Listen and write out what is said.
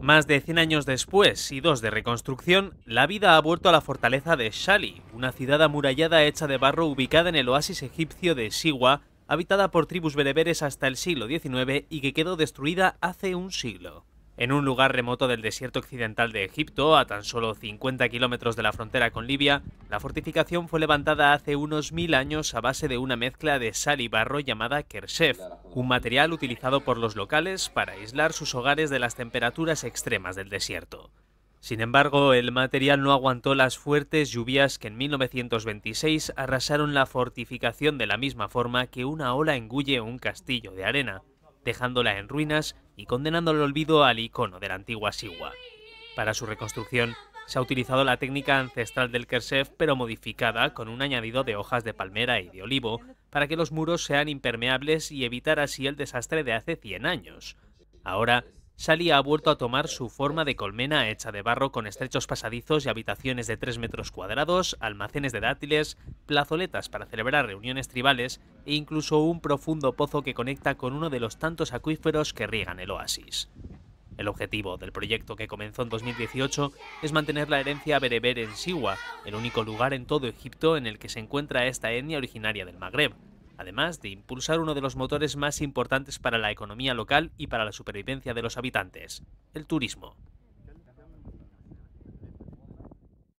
Más de 100 años después y dos de reconstrucción, la vida ha vuelto a la fortaleza de Shali, una ciudad amurallada hecha de barro ubicada en el oasis egipcio de Siwa, habitada por tribus bereberes hasta el siglo XIX y que quedó destruida hace un siglo en un lugar remoto del desierto occidental de Egipto, a tan solo 50 kilómetros de la frontera con Libia, la fortificación fue levantada hace unos mil años a base de una mezcla de sal y barro llamada Kershev, un material utilizado por los locales para aislar sus hogares de las temperaturas extremas del desierto. Sin embargo, el material no aguantó las fuertes lluvias que en 1926 arrasaron la fortificación de la misma forma que una ola engulle un castillo de arena dejándola en ruinas y condenando al olvido al icono de la antigua Siwa. Para su reconstrucción, se ha utilizado la técnica ancestral del Kersef, pero modificada con un añadido de hojas de palmera y de olivo, para que los muros sean impermeables y evitar así el desastre de hace 100 años. Ahora, Sally ha vuelto a tomar su forma de colmena hecha de barro con estrechos pasadizos y habitaciones de 3 metros cuadrados, almacenes de dátiles, plazoletas para celebrar reuniones tribales e incluso un profundo pozo que conecta con uno de los tantos acuíferos que riegan el oasis. El objetivo del proyecto que comenzó en 2018 es mantener la herencia bereber en Siwa, el único lugar en todo Egipto en el que se encuentra esta etnia originaria del Magreb, además de impulsar uno de los motores más importantes para la economía local y para la supervivencia de los habitantes, el turismo.